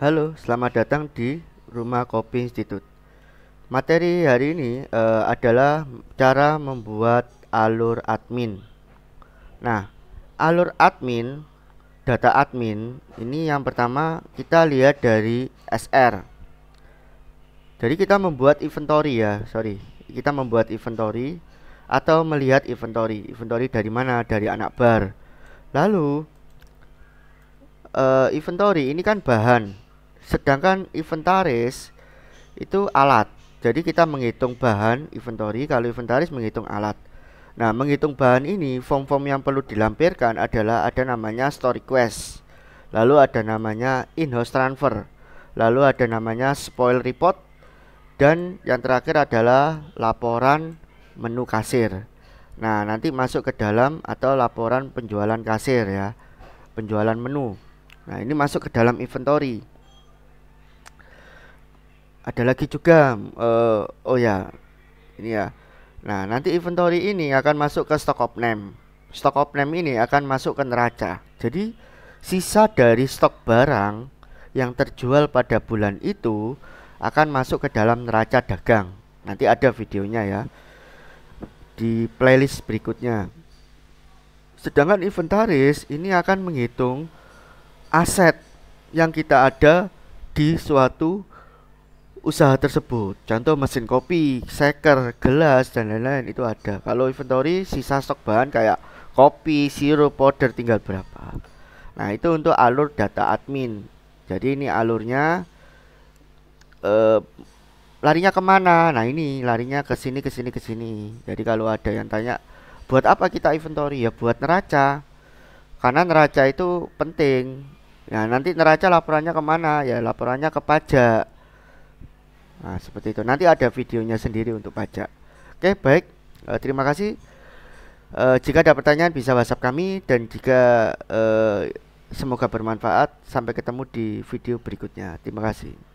Halo, selamat datang di Rumah Kopi Institute. Materi hari ini e, adalah cara membuat alur admin. Nah, alur admin, data admin, ini yang pertama kita lihat dari SR. Jadi kita membuat inventory ya, sorry, kita membuat inventory atau melihat inventory. Inventory dari mana? Dari anak bar. Lalu uh, inventory ini kan bahan Sedangkan inventaris itu alat. Jadi kita menghitung bahan inventory, kalau inventaris menghitung alat. Nah, menghitung bahan ini, form-form yang perlu dilampirkan adalah ada namanya store request, lalu ada namanya in-house transfer, lalu ada namanya spoil report, dan yang terakhir adalah laporan menu kasir. Nah, nanti masuk ke dalam atau laporan penjualan kasir ya, penjualan menu. Nah, ini masuk ke dalam inventory ada lagi juga uh, oh ya ini ya nah nanti inventory ini akan masuk ke stock of name stock of name ini akan masuk ke neraca jadi sisa dari stok barang yang terjual pada bulan itu akan masuk ke dalam neraca dagang nanti ada videonya ya di playlist berikutnya sedangkan inventaris ini akan menghitung aset yang kita ada di suatu usaha tersebut. Contoh mesin kopi, seker, gelas dan lain-lain itu ada. Kalau inventory sisa stok bahan kayak kopi, sirup, powder tinggal berapa. Nah, itu untuk alur data admin. Jadi ini alurnya eh larinya kemana? Nah, ini larinya ke sini ke sini ke sini. Jadi kalau ada yang tanya buat apa kita inventory? Ya buat neraca. Karena neraca itu penting. Nah, nanti neraca laporannya kemana? Ya laporannya ke pajak Nah, seperti itu. Nanti ada videonya sendiri untuk baca Oke, baik. E, terima kasih. E, jika ada pertanyaan bisa WhatsApp kami dan jika e, semoga bermanfaat. Sampai ketemu di video berikutnya. Terima kasih.